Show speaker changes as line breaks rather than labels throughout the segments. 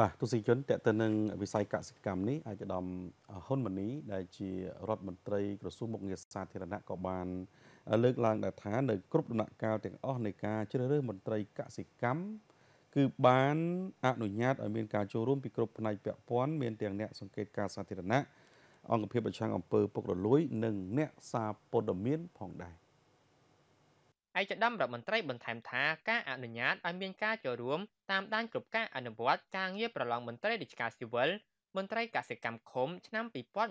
បាទទស្សនិកជនតេតទៅនឹងវិស័យកសិកម្មនេះអាចឧត្តមហ៊ុនម៉ាណីដែល ជារដ្ឋមន្ត្រី ក្រសួងមុខងារសាធារណៈក៏បាន លើកឡើងដែរថានៅគ្រប់ដំណាក់កាលទាំងអស់នៃការជ្រើសរើសមន្ត្រីកសិកម្មគឺបានអនុញ្ញាតឲ្យមាន ការចូលរួមពីគ្រប់ផ្នែកពាក់ព័ន្ធមានទាំងអ្នកសង្កេតការសាធារណៈអង្គភាពប្រឆាំងអំពើពុករលួយនិងអ្នកសារព័ត៌មានផងដែរ
ឯកឧត្តមរដ្ឋមន្ត្រីបន្ថែមថាការអនុញ្ញាតឲ្យមានការចូលរួម តាមដានគ្រប់ការអនុវត្តការងារប្រឡងមន្ត្រីរាជការស៊ីវិលមន្ត្រីកសិកម្មឃុំឆ្នាំ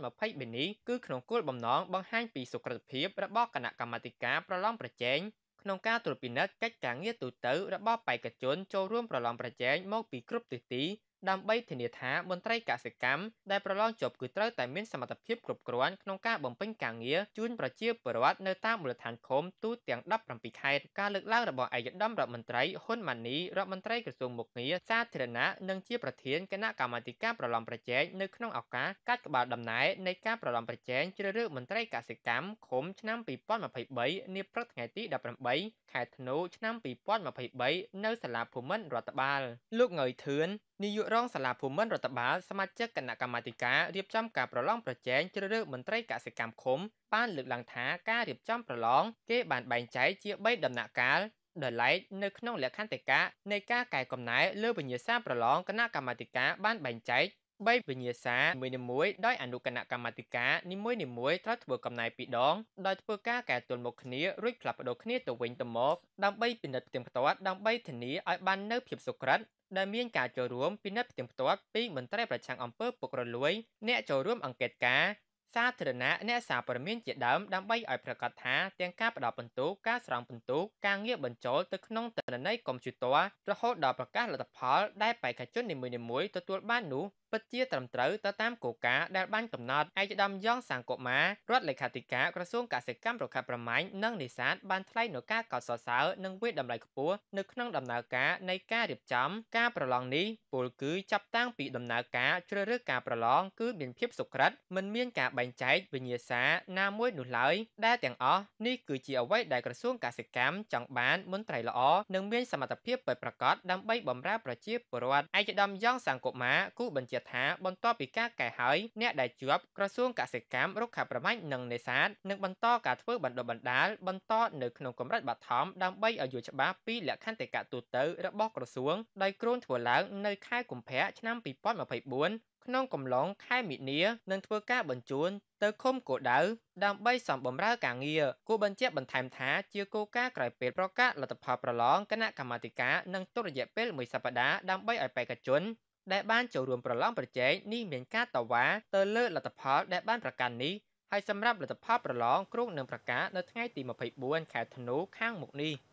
2020នេះគឺក្នុងគោលបំណងបង្ហាញពីសុក្រិតភាពរបស់គណៈកម្មាធិការប្រឡងប្រជែងក្នុងការត្រួតពិនិត្យកិច្ចការងារទូទៅ របស់បេក្ខជនចូលរួមប្រឡងប្រជែងមកពីគ្រប់ទិសទីដើម្បីធានាថាមន្ត្រីកសិកម្មដែលប្រឡងជាប់គឺត្រូវតែមានសមត្ថភាពគ្រប់គ្រាន់ក្នុងការបំពេញការងារជូនប្រជាពលរដ្ឋនៅតាមមូលដ្ឋានឃុំទូទាំង17ខេត្តការលើកឡើងរបស់ឯកឧត្តមរដ្ឋមន្ត្រីហ៊ុនម៉ាណីរដ្ឋមន្ត្រីក្រសួងមុខងារសាធារណៈនិងជាប្រធានគណៈកម្មាធិការប្រឡំប្រជែងនៅក្នុងឱកាសកាត់ក្បាលដំណែនៃការប្រឡំប្រជែងជ្រើសរើសមន្ត្រីកសិកម្មឃុំឆ្នាំ2023នាព្រឹកថ្ងៃទី18ខែធ្នូឆ្នាំ2023នៅសាលាភូមិន្ទរដ្ឋបាលលោកងើយធឿននាយករងសាលាភូមិន្ទរដ្ឋបាលសមាជិកគណៈកម្មាធិការរៀបចំការប្រឡងប្រជែងជ្រើសរើសមន្ត្រីកសិកម្មឃុំបានលើកឡើងថាការរៀបចំប្រឡងគេបានបែងចែកជា3ដំណាក់កាលដោយឡែកនៅក្នុងលក្ខន្តិកៈនៃការកែកំណែលើវិញ្ញាសាប្រឡងគណៈកម្មាធិការបានបែងចែក3វិញ្ញាសានីមួយៗដោយអនុគណៈកម្មាធិការនីមួយៗត្រូវធ្វើកំណែពីរដងដោយធ្វើការកែទល់មុខគ្នារួចផ្លាស់ប្ដូរគ្នាទៅវិញទៅមកដើម្បីពិនិត្យផ្ទៀងផ្ទាត់ដើម្បីធានាឲ្យបាននៅភាពសុក្រិតដែលមានការចូលរួមពិនិត្យផ្ទៀងផ្ទាត់ពីមន្ត្រីប្រចាំអំពើពុករលួយ អ្នកចូលរួម អង្កេតការសាធារណៈអ្នកសារព័ត៌មានជាដើមដើម្បីឲ្យប្រកាសថាទាំងការផ្ដោតបន្ទុកការស្រង់បន្ទុកការងារបញ្ចូលទៅក្នុងទិន្នន័យកុំព្យូទ័ររហូតដល់ប្រកាសលទ្ធផល ដែលបេក្ខជននីមួយៗទទួលបាននោះពិតជាត្រឹមត្រូវទៅតាមគោលការណ៍ដែលបានកំណត់ឯកឧត្តមយ៉ងសាងកុមាររដ្ឋលេខាធិការក្រសួងកសិកម្មរុក្ខាប្រមាញ់និងនេសាទបានថ្លែងនៅការកោតសរសើរនិងវិតម្លៃខ្ពស់នៅក្នុងដំណើរការនៃការរៀបចំការប្រឡងនេះពលគឺចាប់តាំងពីដំណើរការជ្រើសរើសការប្រឡងគឺមានភាព សុក្រិតមិនមានការបែងចែកវិញ្ញាសាណាមួយនោះឡើយដែលទាំងអស់នេះគឺជាអ្វីដែលក្រសួងកសិកម្មចង់បានមន្ត្រីល្អនិងមានសមត្ថភាពពិតប្រាកដដើម្បីបម្រើប្រជាពលរដ្ឋឯកឧត្តមយ៉ងសាងកុមារគូបញ្ជាថាបន្ទាប់ពីការកែហើយ អ្នកដែលជាប់ក្រសួងកសិកម្មរុក្ខាប្រមាញ់និងនេសាទនឹងបន្តការធ្វើបណ្ដុះបណ្ដាលបន្តនៅក្នុងកម្រិតបឋមដើម្បីឲ្យយល់ច្បាស់ពីលក្ខន្តិកៈទូទៅរបស់ក្រសួងដោយគ្រូនធ្វើឡើងនៅខែកុម្ភៈឆ្នាំ2024ក្នុងកំឡុងខែមិនិលនឹងធ្វើការបញ្ជូនទៅឃុំគោដៅ ដើម្បីសម្បំរើការងារគូបញ្ជាក់បន្ថែមថាជាគោលការណ៍ក្រោយពេលប្រកាសលទ្ធផលប្រឡងគណៈកម្មាធិការនឹងទុរយៈពេល1សប្តាហ៍ដើម្បីឲ្យបេក្ខជនដែលបានចូលរួមប្រឡងប្រជែងនេះមានការតវ៉ាទៅលើលទ្ធផលដែលបានប្រកាសនេះហើយសម្រាប់លទ្ធផលប្រឡងគ្រោងនឹងប្រកាសនៅថ្ងៃទី24ខែធ្នូខាងមុខនេះ។